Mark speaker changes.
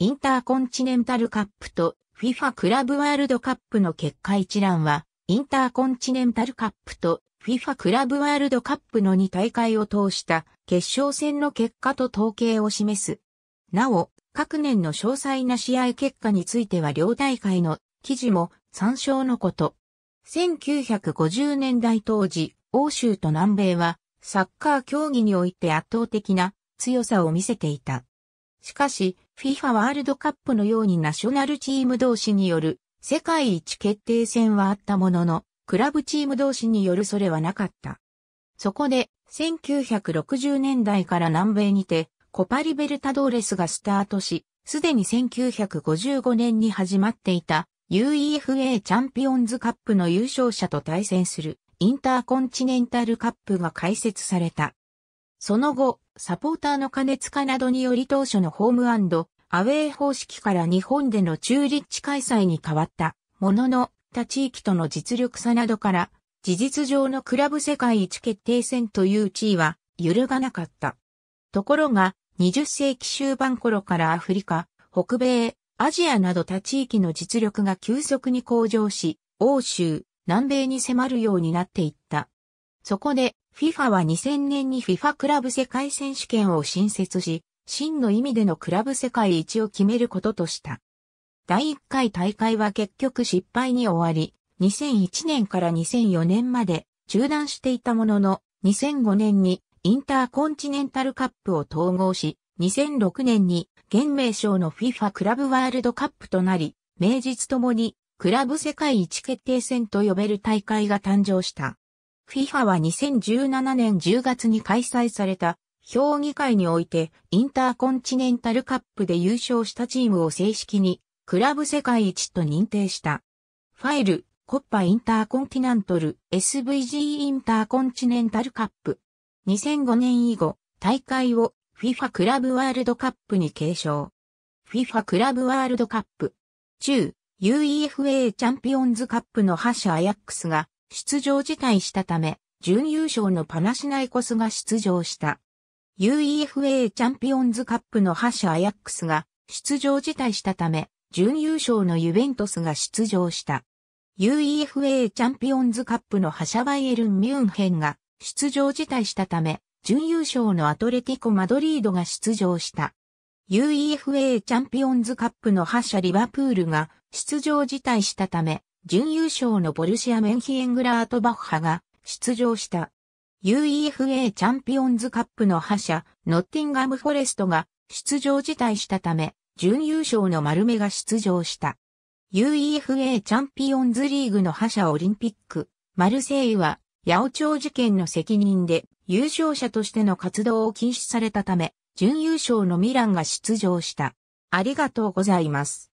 Speaker 1: インターコンチネンタルカップと FIFA クラブワールドカップの結果一覧は、インターコンチネンタルカップと FIFA クラブワールドカップの2大会を通した決勝戦の結果と統計を示す。なお、各年の詳細な試合結果については両大会の記事も参照のこと。1950年代当時、欧州と南米はサッカー競技において圧倒的な強さを見せていた。しかし、FIFA ワールドカップのようにナショナルチーム同士による世界一決定戦はあったものの、クラブチーム同士によるそれはなかった。そこで、1960年代から南米にて、コパリベルタドーレスがスタートし、すでに1955年に始まっていた UEFA チャンピオンズカップの優勝者と対戦するインターコンチネンタルカップが開設された。その後、サポーターの過熱化などにより当初のホームアウェイ方式から日本での中立地開催に変わった、ものの、他地域との実力差などから、事実上のクラブ世界一決定戦という地位は揺るがなかった。ところが、20世紀終盤頃からアフリカ、北米、アジアなど他地域の実力が急速に向上し、欧州、南米に迫るようになっていった。そこで、FIFA は2000年に FIFA クラブ世界選手権を新設し、真の意味でのクラブ世界一を決めることとした。第1回大会は結局失敗に終わり、2001年から2004年まで中断していたものの、2005年にインターコンチネンタルカップを統合し、2006年に現名称の FIFA クラブワールドカップとなり、名実ともにクラブ世界一決定戦と呼べる大会が誕生した。FIFA は2017年10月に開催された評議会においてインターコンチネンタルカップで優勝したチームを正式にクラブ世界一と認定した。ファイル、コッパインターコンティナントル SVG インターコンチネンタルカップ。2005年以後、大会を FIFA クラブワールドカップに継承。FIFA クラブワールドカップ。中、UEFA チャンピオンズカップの覇者アヤックスが出場辞退したため、準優勝のパナシナイコスが出場した。UEFA チャンピオンズカップの覇者アヤックスが出場辞退したため、準優勝のユベントスが出場した。UEFA チャンピオンズカップの覇者バイエルン・ミュンヘンが出場辞退したため、準優勝のアトレティコ・マドリードが出場した。UEFA チャンピオンズカップの覇者リバプールが出場辞退したため、準優勝のボルシア・メンヒエングラートバッハが出場した。UEFA チャンピオンズカップの覇者、ノッティンガム・フォレストが出場辞退したため、準優勝の丸目が出場した。UEFA チャンピオンズリーグの覇者オリンピック、マルセイは、八王朝事件の責任で優勝者としての活動を禁止されたため、準優勝のミランが出場した。ありがとうございます。